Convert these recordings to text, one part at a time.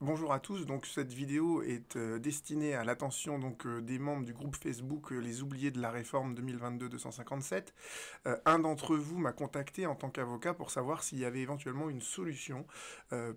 Bonjour à tous, donc cette vidéo est euh, destinée à l'attention donc euh, des membres du groupe Facebook euh, Les Oubliés de la Réforme 2022-257. un d'entre vous m'a contacté en tant qu'avocat pour savoir s'il y avait éventuellement une solution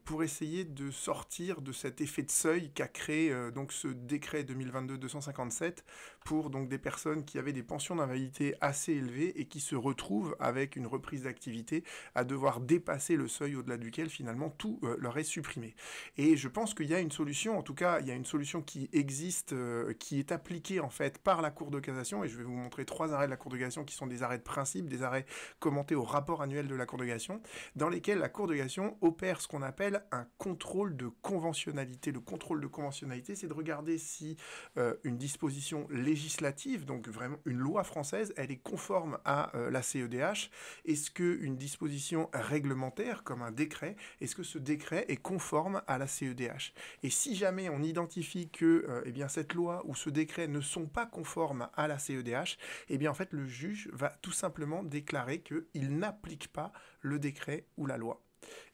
pour essayer de sortir de cet effet de seuil qu'a créé donc ce décret 2022-257 pour donc des personnes qui avaient des pensions d'invalidité assez élevées et qui se retrouvent avec une reprise d'activité à devoir dépasser le seuil au-delà duquel finalement tout leur est supprimé. Et je pense qu'il y a une solution, en tout cas, il y a une solution qui existe, euh, qui est appliquée en fait par la Cour de cassation, et je vais vous montrer trois arrêts de la Cour de cassation qui sont des arrêts de principe, des arrêts commentés au rapport annuel de la Cour de cassation, dans lesquels la Cour de cassation opère ce qu'on appelle un contrôle de conventionnalité. Le contrôle de conventionnalité, c'est de regarder si euh, une disposition législative, donc vraiment une loi française, elle est conforme à euh, la CEDH. Est-ce qu'une disposition réglementaire, comme un décret, est-ce que ce décret est conforme à la CEDH et si jamais on identifie que euh, eh bien, cette loi ou ce décret ne sont pas conformes à la CEDH, eh bien, en fait, le juge va tout simplement déclarer qu'il n'applique pas le décret ou la loi.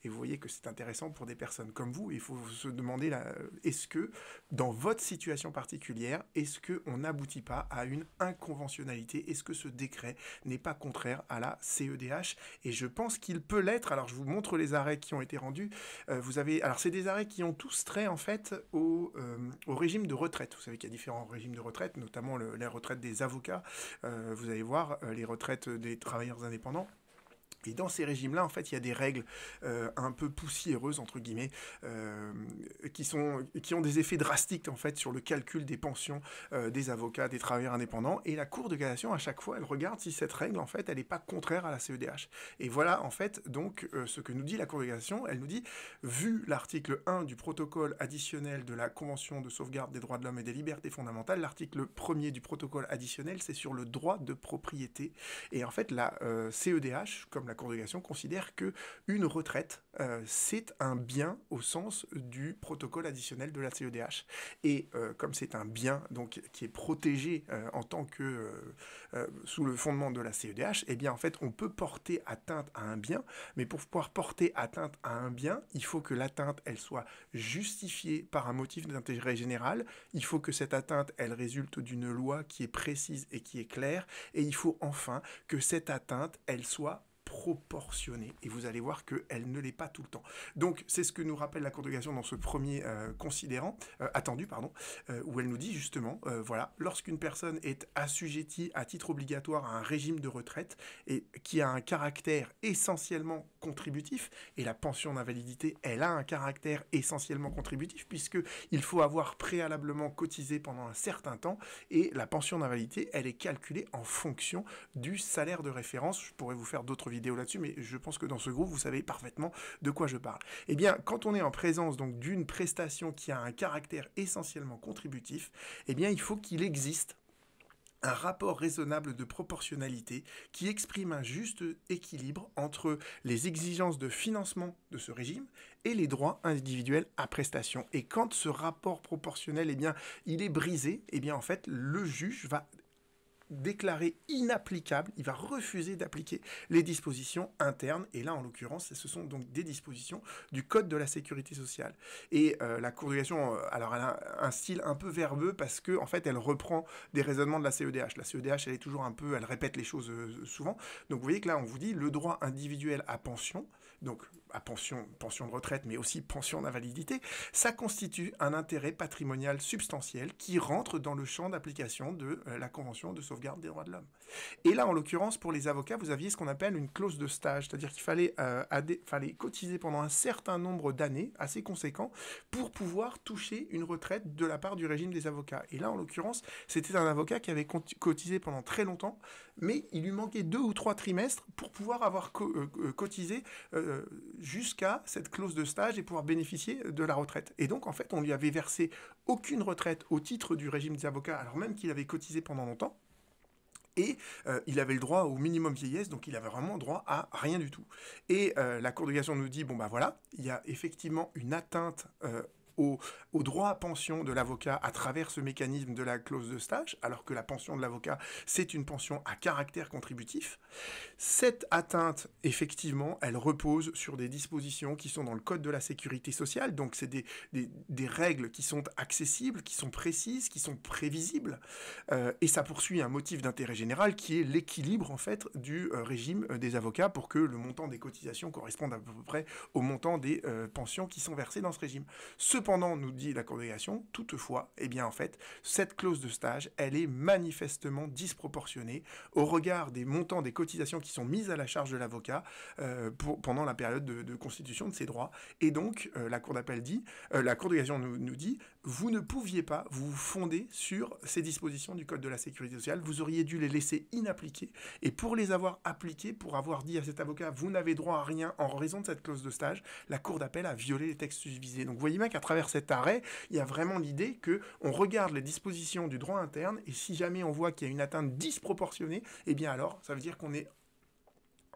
Et vous voyez que c'est intéressant pour des personnes comme vous. Il faut se demander euh, est-ce que dans votre situation particulière, est-ce que on n'aboutit pas à une inconventionnalité Est-ce que ce décret n'est pas contraire à la CEDH Et je pense qu'il peut l'être. Alors je vous montre les arrêts qui ont été rendus. Euh, avez alors c'est des arrêts qui ont tous trait en fait euh, au, régime de retraite. Vous savez qu'il y a différents régimes de retraite, notamment le, la retraite des avocats. vous allez voir les retraites des travailleurs indépendants. Et dans ces régimes-là, en fait, il y a des règles euh, un peu poussiéreuses, entre guillemets, euh, qui, sont, qui ont des effets drastiques, en fait, sur le calcul des pensions euh, des avocats, des travailleurs indépendants. Et la Cour de cassation, à chaque fois, elle regarde si cette règle, en fait, elle n'est pas contraire à la CEDH. Et voilà, en fait, donc, ce que nous dit la Cour de cassation. Elle nous dit, vu l'article 1 du protocole additionnel de la Convention de sauvegarde des droits de l'homme et des libertés fondamentales, l'article 1er du protocole additionnel, c'est sur le droit de propriété. Et en fait, la CEDH, e comme la congrégation considère que une retraite, euh, c'est un bien au sens du protocole additionnel de la CEDH. Et euh, comme c'est un bien donc qui est protégé euh, en tant que sous le fondement de la CEDH, eh bien en fait on peut porter atteinte à un bien, mais pour pouvoir porter atteinte à un bien, il faut que l'atteinte elle soit justifiée par un motif d'intérêt général. Il faut que cette atteinte elle résulte d'une loi qui est précise et qui est claire. Et il faut enfin que cette atteinte elle soit proportionnée. Et vous allez voir qu'elle ne l'est pas tout le temps. Donc, c'est ce que nous rappelle la cassation dans ce premier euh, considérant, euh, attendu, pardon, euh, où elle nous dit justement, voilà, lorsqu'une personne est assujettie à titre obligatoire à un régime de retraite et qui a un caractère essentiellement contributif, et la pension d'invalidité, elle a un caractère essentiellement contributif, puisque il faut avoir préalablement cotisé pendant un certain temps, et la pension d'invalidité, elle est calculée en fonction du salaire de référence. Je pourrais vous faire d'autres vidéos là-dessus, mais je pense que dans ce groupe, vous savez parfaitement de quoi je parle. Eh bien, quand on est en présence donc d'une prestation qui a un caractère essentiellement contributif, eh bien, il faut qu'il existe un rapport raisonnable de proportionnalité qui exprime un juste équilibre entre les exigences de financement de ce régime et les droits individuels à prestation. Et quand ce rapport proportionnel, eh bien, il est brisé, eh bien, en fait, le juge va déclaré inapplicable, il va refuser d'appliquer les dispositions internes, et là en l'occurrence ce sont donc des dispositions du Code de la sécurité sociale. Et euh, la cassation, euh, alors elle a un style un peu verbeux parce que en fait elle reprend des raisonnements de la CEDH. La CEDH elle est toujours un peu, elle répète les choses euh, souvent, donc vous voyez que là on vous dit le droit individuel à pension, donc à pension, pension de retraite, mais aussi pension d'invalidité, ça constitue un intérêt patrimonial substantiel qui rentre dans le champ d'application de euh, la Convention de sauvegarde des droits de l'homme. Et là, en l'occurrence, pour les avocats, vous aviez ce qu'on appelle une clause de stage, c'est-à-dire qu'il fallait, euh, fallait cotiser pendant un certain nombre d'années, assez conséquent, pour pouvoir toucher une retraite de la part du régime des avocats. Et là, en l'occurrence, c'était un avocat qui avait cotisé pendant très longtemps, mais il lui manquait deux ou trois trimestres pour pouvoir avoir euh, euh, cotisé euh, jusqu'à cette clause de stage et pouvoir bénéficier de la retraite. Et donc, en fait, on lui avait versé aucune retraite au titre du régime des avocats, alors même qu'il avait cotisé pendant longtemps et il avait le droit au minimum vieillesse, donc il avait vraiment droit à rien du tout. Et la Cour de nous dit, bon bah voilà, il y a effectivement une atteinte au, au droit à pension de l'avocat à travers ce mécanisme de la clause de stage, alors que la pension de l'avocat, c'est une pension à caractère contributif. Cette atteinte, effectivement, elle repose sur des dispositions qui sont dans le Code de la sécurité sociale, donc c'est des, des, règles qui sont accessibles, qui sont précises, qui sont prévisibles, euh, et ça poursuit un motif d'intérêt général qui est l'équilibre, en fait, du euh, régime euh, des avocats pour que le montant des cotisations corresponde à peu près au montant des pensions qui sont versées dans ce régime. Ce Cependant, nous dit la cour congrégation, toutefois, et eh bien en fait, cette clause de stage, elle est manifestement disproportionnée au regard des montants des cotisations qui sont mises à la charge de l'avocat euh, pour pendant la période de, constitution de ses droits. Et donc, euh, la Cour d'appel dit, euh, la Cour de nous, dit, vous ne pouviez pas vous fonder sur ces dispositions du Code de la sécurité sociale, vous auriez dû les laisser inappliquées. Et pour les avoir appliquées, pour avoir dit à cet avocat, vous n'avez droit à rien en raison de cette clause de stage, la Cour d'appel a violé les textes visés, Donc, vous voyez bien qu'à travers cet arrêt, il y a vraiment l'idée que on regarde les dispositions du droit interne et si jamais on voit qu'il y a une atteinte disproportionnée, eh bien alors ça veut dire qu'on est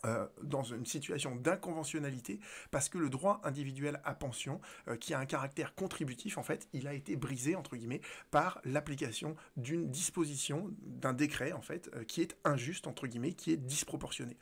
euh, dans une situation d'inconventionnalité parce que le droit individuel à pension, euh, qui a un caractère contributif, en fait, il a été brisé, entre guillemets, par l'application d'une disposition, d'un décret, en fait, euh, qui est injuste, entre guillemets, qui est disproportionné.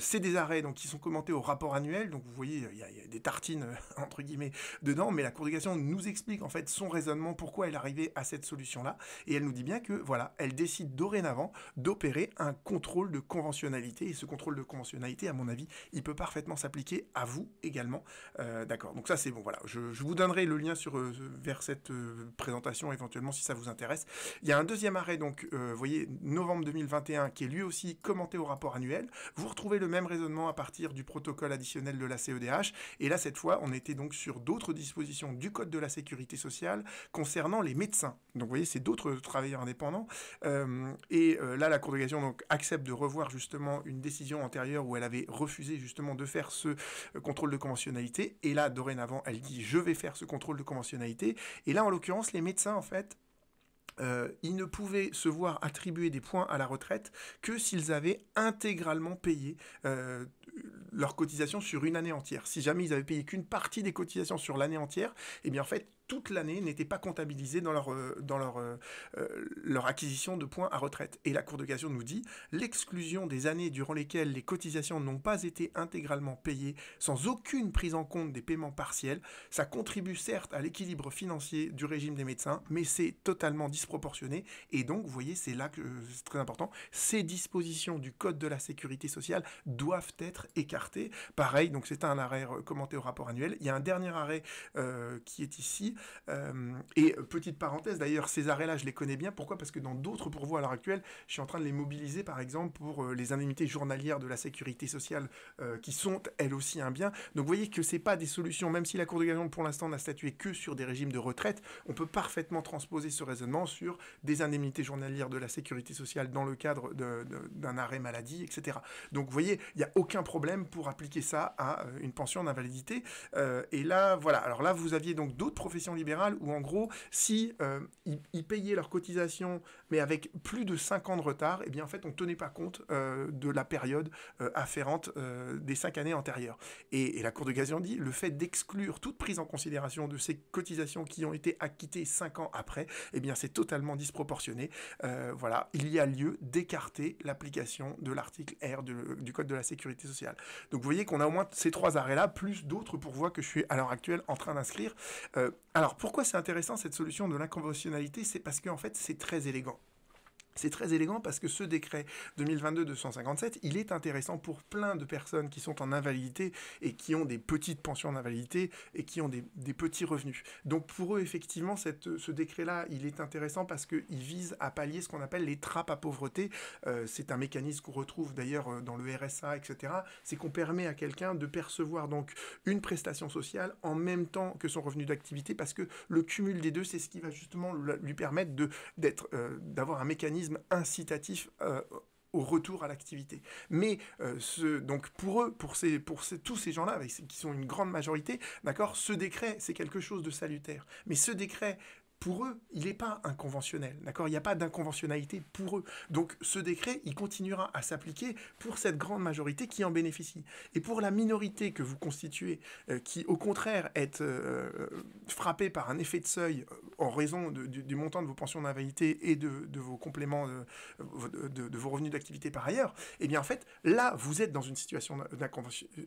c'est des arrêts donc, qui sont commentés au rapport annuel, donc vous voyez, il y, a des tartines, entre guillemets, dedans, mais la Cour de cassation nous explique, en fait, son raisonnement, pourquoi elle est arrivée à cette solution-là, et elle nous dit bien que, voilà, elle décide dorénavant d'opérer un contrôle de conventionnalité, et ce contrôle de conventionnalité, à mon avis, il peut parfaitement s'appliquer à vous également. Euh, d'accord, donc ça c'est bon, voilà. Je, vous donnerai le lien sur, euh, vers cette euh, présentation éventuellement si ça vous intéresse. Il y a un deuxième arrêt, donc, vous voyez, novembre 2021, qui est lui aussi commenté au rapport annuel. Vous retrouvez le même raisonnement à partir du protocole additionnel de la CEDH. Et là, cette fois, on était donc sur d'autres dispositions du Code de la sécurité sociale concernant les médecins. Donc, vous voyez, c'est d'autres travailleurs indépendants. et là, la Cour de donc, accepte de revoir justement une décision antérieure où elle avait refusé justement de faire ce euh, contrôle de conventionnalité. Et là, dorénavant, elle dit je vais faire ce contrôle de conventionnalité. Et là, en l'occurrence, les médecins, en fait, euh, ils ne pouvaient se voir attribuer des points à la retraite que s'ils avaient intégralement payé euh, leurs cotisations sur une année entière. Si jamais ils avaient payé qu'une partie des cotisations sur l'année entière, eh bien en fait, toute l'année n'était pas comptabilisée dans, leur, euh, dans leur, euh, euh, leur acquisition de points à retraite. Et la Cour de cassation nous dit l'exclusion des années durant lesquelles les cotisations n'ont pas été intégralement payées sans aucune prise en compte des paiements partiels, ça contribue certes à l'équilibre financier du régime des médecins, mais c'est totalement disproportionné. Et donc, vous voyez, c'est là que c'est très important, ces dispositions du Code de la sécurité sociale doivent être écartées. Pareil, donc c'est un arrêt euh, commenté au rapport annuel. Il y a un dernier arrêt euh, qui est ici. Euh, et petite parenthèse, d'ailleurs, ces arrêts-là, je les connais bien. Pourquoi Parce que dans d'autres pourvois à l'heure actuelle, je suis en train de les mobiliser, par exemple, pour les indemnités journalières de la sécurité sociale, qui sont elles aussi un bien. Donc vous voyez que c'est pas des solutions, même si la Cour de cassation, pour l'instant, n'a statué que sur des régimes de retraite, on peut parfaitement transposer ce raisonnement sur des indemnités journalières de la sécurité sociale dans le cadre d'un arrêt maladie, etc. Donc vous voyez, il n'y a aucun problème pour appliquer ça à euh, une pension d'invalidité. Euh, et là, voilà. Alors là, vous aviez donc d'autres professions libérales où, en gros, si euh, ils, payaient leurs cotisations, mais avec plus de 5 ans de retard, et eh bien, en fait, on tenait pas compte de la période afférente des 5 années antérieures. Et, la Cour de cassation dit, le fait d'exclure toute prise en considération de ces cotisations qui ont été acquittées 5 ans après, eh bien, c'est totalement disproportionné. voilà, il y a lieu d'écarter l'application de l'article R du Code de la Sécurité sociale. Donc vous voyez qu'on a au moins ces trois arrêts-là, plus d'autres pourvois que je suis à l'heure actuelle en train d'inscrire. Euh, alors pourquoi c'est intéressant cette solution de l'inconventionnalité C'est parce qu'en fait c'est très élégant. C'est très élégant parce que ce décret 2022-257, il est intéressant pour plein de personnes qui sont en invalidité et qui ont des petites pensions d'invalidité et qui ont des, petits revenus. Donc pour eux, effectivement, ce décret-là, il est intéressant parce qu'il vise à pallier ce qu'on appelle les trappes à pauvreté. Euh, c'est un mécanisme qu'on retrouve d'ailleurs euh, dans le RSA, etc. C'est qu'on permet à quelqu'un de percevoir donc une prestation sociale en même temps que son revenu d'activité parce que le cumul des deux, c'est ce qui va justement lui permettre euh, d'avoir un mécanisme incitatif euh, au retour à l'activité. Mais euh, ce, donc pour eux, pour, tous ces gens-là, qui sont une grande majorité, d'accord, ce décret, c'est quelque chose de salutaire. Mais ce décret pour eux, il n'est pas inconventionnel, d'accord Il n'y a pas d'inconventionnalité pour eux. Donc ce décret, il continuera à s'appliquer pour cette grande majorité qui en bénéficie. Et pour la minorité que vous constituez, euh, qui au contraire est euh, euh, frappée par un effet de seuil en raison du, montant de vos pensions d'invalidité et de, vos compléments, de, vos revenus d'activité par ailleurs, eh bien en fait, là, vous êtes dans une situation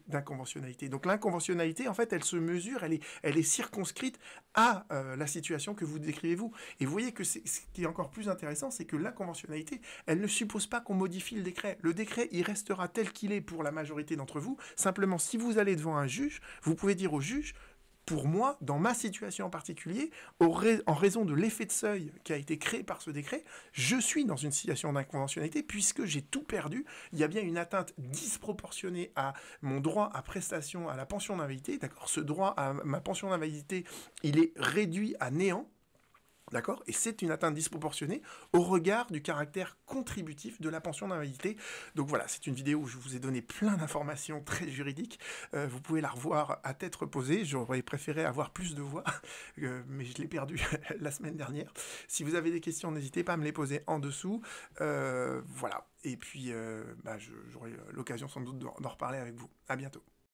d'inconventionnalité. Donc l'inconventionnalité, en fait, elle se mesure, elle est, elle est circonscrite à la situation que vous décrivez-vous. Et vous voyez que ce qui est encore plus intéressant, c'est que conventionnalité elle ne suppose pas qu'on modifie le décret. Le décret, il restera tel qu'il est pour la majorité d'entre vous. Simplement, si vous allez devant un juge, vous pouvez dire au juge, pour moi, dans ma situation en particulier, en raison de l'effet de seuil qui a été créé par ce décret, je suis dans une situation d'inconventionnalité puisque j'ai tout perdu. Il y a bien une atteinte disproportionnée à mon droit à prestation, à la pension d'invalidité. D'accord Ce droit à ma pension d'invalidité, il est réduit à néant D'accord Et c'est une atteinte disproportionnée au regard du caractère contributif de la pension d'invalidité. Donc voilà, c'est une vidéo où je vous ai donné plein d'informations très juridiques. Euh, vous pouvez la revoir à tête reposée. J'aurais préféré avoir plus de voix, euh, mais je l'ai perdu la semaine dernière. Si vous avez des questions, n'hésitez pas à me les poser en dessous. Euh, voilà. Et puis, bah, j'aurai l'occasion sans doute d'en reparler avec vous. À bientôt.